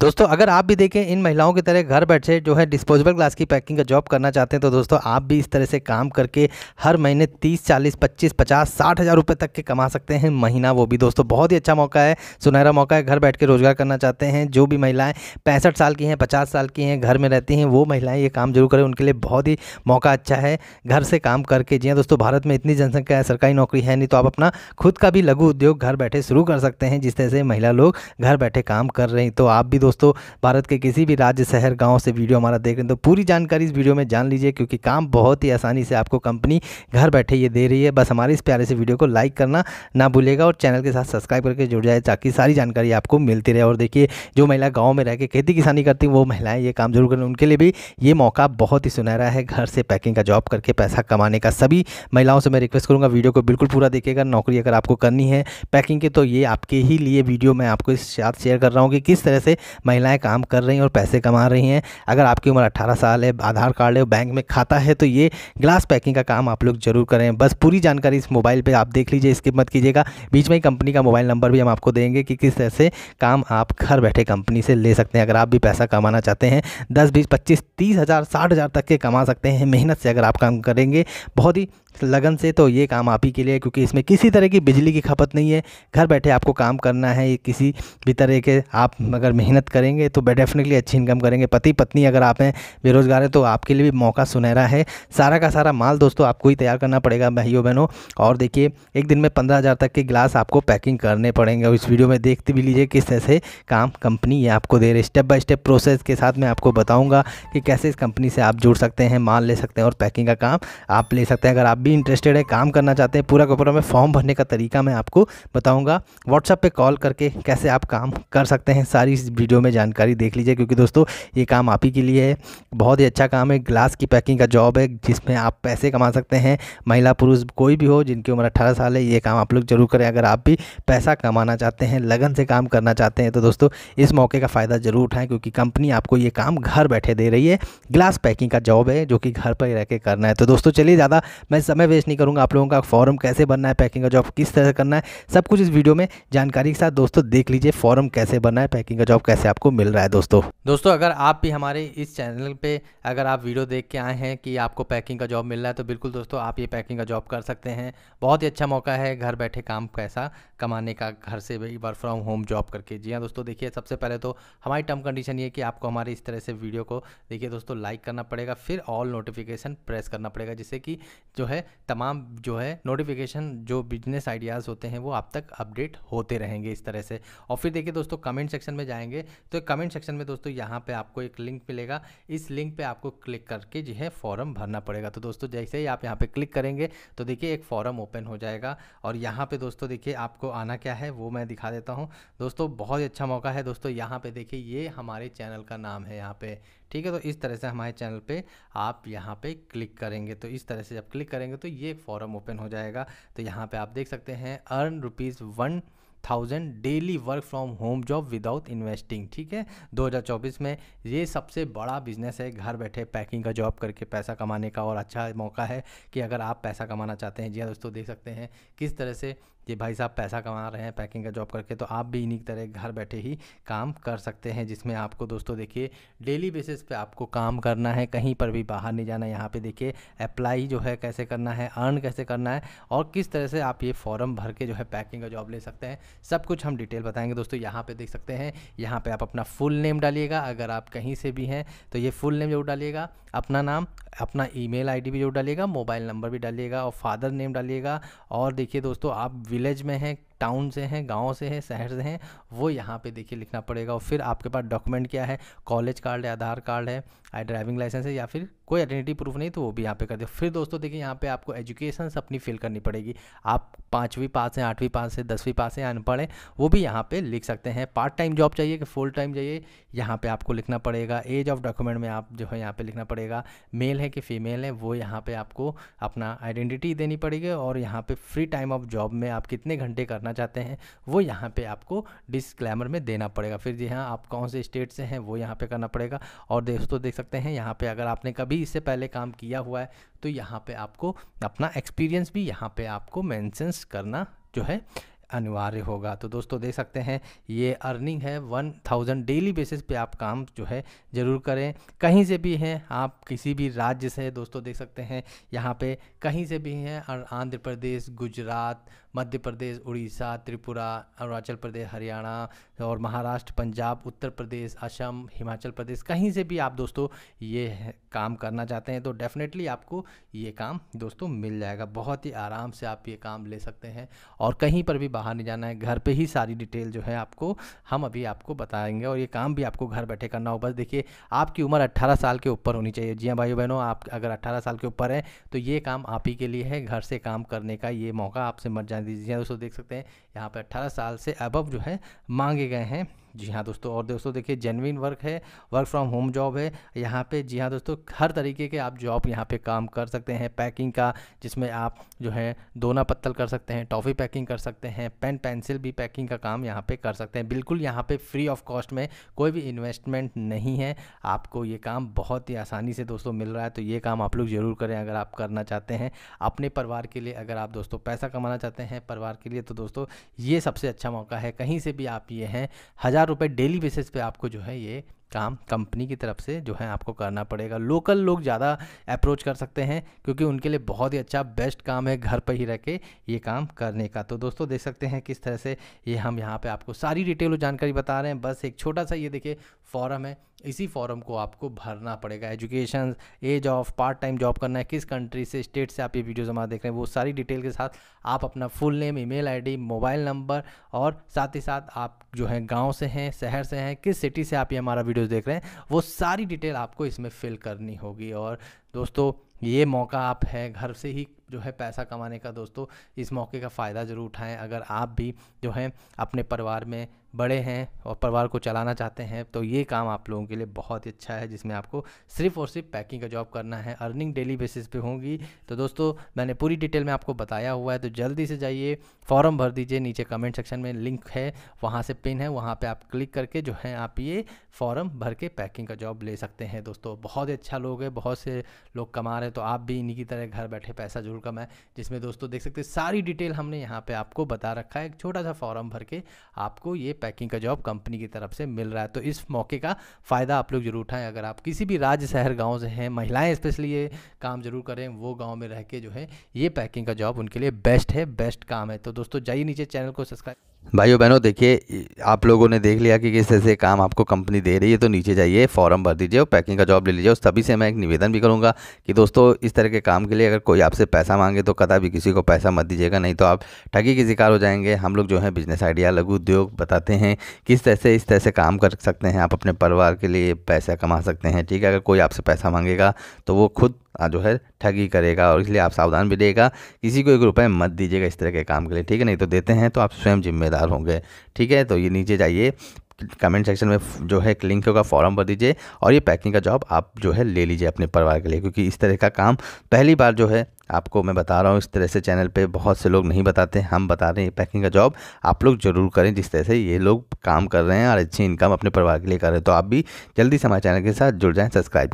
दोस्तों अगर आप भी देखें इन महिलाओं की तरह घर बैठे जो है डिस्पोजेबल ग्लास की पैकिंग का जॉब करना चाहते हैं तो दोस्तों आप भी इस तरह से काम करके हर महीने तीस चालीस पच्चीस पचास साठ हज़ार रुपये तक के कमा सकते हैं महीना वो भी दोस्तों बहुत ही अच्छा मौका है सुनहरा मौका है घर बैठ के रोज़गार करना चाहते हैं जो भी महिलाएँ पैंसठ साल की हैं पचास साल की हैं घर में रहती हैं वो महिलाएँ ये काम जरूर करें उनके लिए बहुत ही मौका अच्छा है घर से काम करके जी हाँ, दोस्तों भारत में इतनी जनसंख्या है सरकारी नौकरी है नहीं तो आप अपना खुद का भी लघु उद्योग घर बैठे शुरू कर सकते हैं जिस तरह से महिला लोग घर बैठे काम कर रही तो आप भी दोस्तों भारत के किसी भी राज्य शहर गाँव से वीडियो हमारा देख रहे हैं तो पूरी जानकारी इस वीडियो में जान लीजिए क्योंकि काम बहुत ही आसानी से आपको कंपनी घर बैठे ये दे रही है बस हमारे इस प्यारे से वीडियो को लाइक करना ना भूलेगा और चैनल के साथ सब्सक्राइब करके जुड़ जाए ताकि सारी जानकारी आपको मिलती रहे और देखिए जो महिला गाँव में रह के खेती किसानी करती हैं वो महिलाएँ ये काम जरूर करें उनके लिए भी ये मौका बहुत ही सुनहरा है घर से पैकिंग का जॉब करके पैसा कमाने का सभी महिलाओं से मैं रिक्वेस्ट करूँगा वीडियो को बिल्कुल पूरा देखेगा नौकरी अगर आपको करनी है पैकिंग की तो ये आपके ही लिए वीडियो मैं आपको इस साथ शेयर कर रहा हूँ कि किस तरह से महिलाएं काम कर रही हैं और पैसे कमा रही हैं अगर आपकी उम्र अट्ठारह साल है आधार कार्ड है बैंक में खाता है तो ये ग्लास पैकिंग का काम आप लोग जरूर करें बस पूरी जानकारी इस मोबाइल पर आप देख लीजिए इसकी मत कीजिएगा बीच में ही कंपनी का मोबाइल नंबर भी हम आपको देंगे कि किस तरह से काम आप घर बैठे कंपनी से ले सकते हैं अगर आप भी पैसा कमाना चाहते हैं दस बीस पच्चीस तीस हज़ार साठ हज़ार तक के कमा सकते हैं मेहनत से अगर आप काम करेंगे बहुत ही लगन से तो ये काम आप ही के लिए है क्योंकि इसमें किसी तरह की बिजली की खपत नहीं है घर बैठे आपको काम करना है किसी भी तरह के आप अगर मेहनत करेंगे तो डेफिनेटली अच्छी इनकम करेंगे पति पत्नी अगर आप हैं बेरोज़गार हैं तो आपके लिए भी मौका सुनहरा है सारा का सारा माल दोस्तों आपको ही तैयार करना पड़ेगा भाइयों बहनों और देखिए एक दिन में पंद्रह हज़ार तक के गिलास आपको पैकिंग करने पड़ेंगे और इस वीडियो में देखते भी लीजिए किस तरह से काम कंपनी ये आपको दे रही है स्टेप बाय स्टेप प्रोसेस के साथ मैं आपको बताऊँगा कि कैसे इस कंपनी से आप जुड़ सकते हैं माल ले सकते हैं और पैकिंग का काम आप ले सकते हैं अगर आप भी इंटरेस्टेड है काम करना चाहते हैं पूरा का पूरा मैं फॉर्म भरने का तरीका मैं आपको बताऊंगा व्हाट्सअप पे कॉल करके कैसे आप काम कर सकते हैं सारी इस वीडियो में जानकारी देख लीजिए क्योंकि दोस्तों ये काम आप ही के लिए है बहुत ही अच्छा काम है ग्लास की पैकिंग का जॉब है जिसमें आप पैसे कमा सकते हैं महिला पुरुष कोई भी हो जिनकी उम्र अट्ठारह साल है ये काम आप लोग जरूर करें अगर आप भी पैसा कमाना चाहते हैं लगन से काम करना चाहते हैं तो दोस्तों इस मौके का फ़ायदा ज़रूर उठाएँ क्योंकि कंपनी आपको ये काम घर बैठे दे रही है ग्लास पैकिंग का जॉब है जो कि घर पर रह करना है तो दोस्तों चलिए ज़्यादा मैं सब समय वेस्ट नहीं करूँगा आप लोगों का फॉर्म कैसे बनना है पैकिंग का जॉब किस तरह से करना है सब कुछ इस वीडियो में जानकारी के साथ दोस्तों देख लीजिए फॉर्म कैसे बनना है पैकिंग का जॉब कैसे आपको मिल रहा है दोस्तों दोस्तों अगर आप भी हमारे इस चैनल पर अगर आप वीडियो देख के आए हैं कि आपको पैकिंग का जॉब मिल रहा है तो बिल्कुल दोस्तों आप ये पैकिंग का जॉब कर सकते हैं बहुत ही अच्छा मौका है घर बैठे काम कैसा कमाने का घर से भी वर्क फ्रॉम होम जॉब करके जी हाँ दोस्तों देखिए सबसे पहले तो हमारी टर्म कंडीशन ये कि आपको हमारे इस तरह से वीडियो को देखिए दोस्तों लाइक करना पड़ेगा फिर ऑल नोटिफिकेशन प्रेस करना पड़ेगा जिससे कि जो है है तमाम जो है नोटिफिकेशन जो बिजनेस आइडियाज़ होते हैं वो आप तक अपडेट होते रहेंगे इस तरह से और फिर देखिए दोस्तों कमेंट सेक्शन में जाएंगे तो कमेंट सेक्शन में दोस्तों यहाँ पे आपको एक लिंक मिलेगा इस लिंक पे आपको क्लिक करके जो है फॉर्म भरना पड़ेगा तो दोस्तों जैसे ही आप यहाँ पे क्लिक करेंगे तो देखिए एक फॉर्म ओपन हो जाएगा और यहाँ पे दोस्तों देखिए आपको आना क्या है वो मैं दिखा देता हूँ दोस्तों बहुत ही अच्छा मौका है दोस्तों यहाँ पे देखिए ये हमारे चैनल का नाम है यहाँ पे ठीक है तो इस तरह से हमारे चैनल पे आप यहाँ पे क्लिक करेंगे तो इस तरह से जब क्लिक करेंगे तो ये फॉरम ओपन हो जाएगा तो यहाँ पे आप देख सकते हैं earn rupees one thousand daily work from home job without investing ठीक है 2024 में ये सबसे बड़ा बिजनेस है घर बैठे पैकिंग का जॉब करके पैसा कमाने का और अच्छा मौका है कि अगर आप पैसा कमाना चाहते हैं जी हाँ, दोस्तों देख सकते हैं किस तरह से कि भाई साहब पैसा कमा रहे हैं पैकिंग का जॉब करके तो आप भी इन्हीं तरह घर बैठे ही काम कर सकते हैं जिसमें आपको दोस्तों देखिए डेली बेसिस पे आपको काम करना है कहीं पर भी बाहर नहीं जाना यहाँ पे देखिए अप्लाई जो है कैसे करना है अर्न कैसे करना है और किस तरह से आप ये फॉर्म भर के जो है पैकिंग का जॉब ले सकते हैं सब कुछ हम डिटेल बताएंगे दोस्तों यहाँ पर देख सकते हैं यहाँ पर आप अपना फुल नेम डालिएगा अगर आप कहीं से भी हैं तो ये फुल नेम जरूर डालिएगा अपना नाम अपना ई मेल भी जरूर डालिएगा मोबाइल नंबर भी डालिएगा और फादर नेम डालिएगा और देखिए दोस्तों आप विलेज में है टाउन से हैं गाँव से हैं शहर से हैं वो यहाँ पे देखिए लिखना पड़ेगा और फिर आपके पास डॉक्यूमेंट क्या है कॉलेज कार्ड है आधार कार्ड है आई ड्राइविंग लाइसेंस है या फिर कोई आइडेंटिटी प्रूफ नहीं तो वो भी यहाँ पे कर दे फिर दोस्तों देखिए यहाँ पे आपको एजुकेशन अपनी फिल करनी पड़ेगी आप पाँचवीं पास हैं आठवीं पास हैं दसवीं पास हैं अनपढ़ हैं वो भी यहाँ पे लिख सकते हैं पार्ट टाइम जॉब चाहिए कि फुल टाइम चाहिए यहाँ पे आपको लिखना पड़ेगा एज ऑफ डॉक्यूमेंट में आप जो है यहाँ पे लिखना पड़ेगा मेल है कि फीमेल है वो यहाँ पे आपको अपना आइडेंटिटी देनी पड़ेगी और यहाँ पे फ्री टाइम ऑफ जॉब में आप कितने घंटे करना चाहते हैं वो यहाँ पे आपको डिस्क्लेमर में देना पड़ेगा फिर जी हाँ आप कौन से स्टेट से हैं वो यहाँ पे करना पड़ेगा और दोस्तों देख सकते हैं यहाँ पे अगर आपने कभी भी इससे पहले काम किया हुआ है तो यहाँ पे आपको अपना एक्सपीरियंस भी यहाँ पे आपको मेंशंस करना जो है अनिवार्य होगा तो दोस्तों देख सकते हैं ये अर्निंग है वन थाउजेंड डेली बेसिस पे आप काम जो है ज़रूर करें कहीं से भी हैं आप किसी भी राज्य से दोस्तों देख सकते हैं यहाँ पे कहीं से भी हैं और आंध्र प्रदेश गुजरात मध्य प्रदेश उड़ीसा त्रिपुरा अरुणाचल प्रदेश हरियाणा और महाराष्ट्र पंजाब उत्तर प्रदेश असम हिमाचल प्रदेश कहीं से भी आप दोस्तों ये काम करना चाहते हैं तो डेफ़िनेटली आपको ये काम दोस्तों मिल जाएगा बहुत ही आराम से आप ये काम ले सकते हैं और कहीं पर भी बाहर नहीं जाना है घर पे ही सारी डिटेल जो है आपको हम अभी आपको बताएंगे और ये काम भी आपको घर बैठे करना हो बस देखिए आपकी उम्र अट्ठारह साल के ऊपर होनी चाहिए जी हाँ भाई बहनों आप अगर अट्ठारह साल के ऊपर हैं तो ये काम आप ही के लिए है घर से काम करने का ये मौका आपसे मर जाने दीजिए हाँ, दोस्तों देख सकते हैं यहाँ पर अट्ठारह साल से अबव जो है मांगे गए हैं जी हाँ दोस्तों और दोस्तों देखिए जेनविन वर्क है वर्क फ्रॉम होम जॉब है यहाँ पे जी हाँ दोस्तों हर तरीके के आप जॉब यहाँ पे काम कर सकते हैं पैकिंग का जिसमें आप जो है दोना पत्तल कर सकते हैं टॉफ़ी पैकिंग कर सकते हैं पेन पेंसिल भी पैकिंग का काम यहाँ पे कर सकते हैं बिल्कुल यहाँ पे फ्री ऑफ कॉस्ट में कोई भी इन्वेस्टमेंट नहीं है आपको ये काम बहुत ही आसानी से दोस्तों मिल रहा है तो ये काम आप लोग ज़रूर करें अगर आप करना चाहते हैं अपने परिवार के लिए अगर आप दोस्तों पैसा कमाना चाहते हैं परिवार के लिए तो दोस्तों ये सबसे अच्छा मौका है कहीं से भी आप ये हैं हज़ार हज़ार रुपये डेली बेसिस पे आपको जो है ये काम कंपनी की तरफ से जो है आपको करना पड़ेगा लोकल लोग ज़्यादा अप्रोच कर सकते हैं क्योंकि उनके लिए बहुत ही अच्छा बेस्ट काम है घर पर ही रह के ये काम करने का तो दोस्तों देख सकते हैं किस तरह से ये हम यहाँ पे आपको सारी डिटेल और जानकारी बता रहे हैं बस एक छोटा सा ये देखिए फॉरम है इसी फॉर्म को आपको भरना पड़ेगा education age of part time job करना है किस कंट्री से स्टेट से आप ये वीडियोज़ हमारा देख रहे हैं वो सारी डिटेल के साथ आप अपना full name email ID mobile number और साथ ही साथ आप जो हैं गाँव से हैं शहर से हैं किस सिटी से आप ये हमारा वीडियोज़ देख रहे हैं वो सारी डिटेल आपको इसमें फिल करनी होगी और दोस्तों ये मौका आप है घर से ही जो है पैसा कमाने का दोस्तों इस मौके का फ़ायदा ज़रूर उठाएं अगर आप भी जो है अपने परिवार में बड़े हैं और परिवार को चलाना चाहते हैं तो ये काम आप लोगों के लिए बहुत ही अच्छा है जिसमें आपको सिर्फ और सिर्फ पैकिंग का जॉब करना है अर्निंग डेली बेसिस पे होगी तो दोस्तों मैंने पूरी डिटेल में आपको बताया हुआ है तो जल्दी से जाइए फॉर्म भर दीजिए नीचे कमेंट सेक्शन में लिंक है वहाँ से पिन है वहाँ पर आप क्लिक करके जो है आप ये फॉर्म भर के पैकिंग का जॉब ले सकते हैं दोस्तों बहुत ही अच्छा लोग है बहुत से लोग कमा रहे हैं तो आप भी इन्हीं की तरह घर बैठे पैसा जरूर शेड्यूल का जिसमें दोस्तों देख सकते हैं सारी डिटेल हमने यहाँ पे आपको बता रखा है एक छोटा सा फॉर्म भर के आपको ये पैकिंग का जॉब कंपनी की तरफ से मिल रहा है तो इस मौके का फ़ायदा आप लोग जरूर उठाएं अगर आप किसी भी राज्य शहर गाँव से हैं महिलाएँ स्पेशली ये काम जरूर करें वो गाँव में रह के जो है ये पैकिंग का जॉब उनके लिए बेस्ट है बेस्ट काम है तो दोस्तों जाइए नीचे चैनल को सब्सक्राइब भाइयों बहनों देखिए आप लोगों ने देख लिया कि किस तरह से काम आपको कंपनी दे रही है तो नीचे जाइए फॉर्म भर दीजिए और पैकिंग का जॉब ले लीजिए और सभी से मैं एक निवेदन भी करूंगा कि दोस्तों इस तरह के काम के लिए अगर कोई आपसे पैसा मांगे तो कदा भी किसी को पैसा मत दीजिएगा नहीं तो आप ठगी के शिकार हो जाएंगे हम लोग जो है बिजनेस आइडिया लघु उद्योग बताते हैं किस तरह से इस तरह से काम कर सकते हैं आप अपने परिवार के लिए पैसा कमा सकते हैं ठीक है अगर कोई आपसे पैसा मांगेगा तो वो खुद जो है ठगी करेगा और इसलिए आप सावधान भी रहेगा किसी को एक रुपये मत दीजिएगा इस तरह के काम के लिए ठीक है नहीं तो देते हैं तो आप स्वयं जिम्मे जिम्मेदार होंगे ठीक है तो ये नीचे जाइए कमेंट सेक्शन में जो है लिंक होगा फॉर्म भर दीजिए और ये पैकिंग का जॉब आप जो है ले लीजिए अपने परिवार के लिए क्योंकि इस तरह का काम पहली बार जो है आपको मैं बता रहा हूँ इस तरह से चैनल पे बहुत से लोग नहीं बताते हम बता रहे हैं पैकिंग का जॉब आप लोग जरूर करें जिस तरह से ये लोग काम कर रहे हैं और अच्छी इनकम अपने परिवार के लिए कर रहे हैं तो आप भी जल्दी से हमारे चैनल के साथ जुड़ जाएँ सब्सक्राइब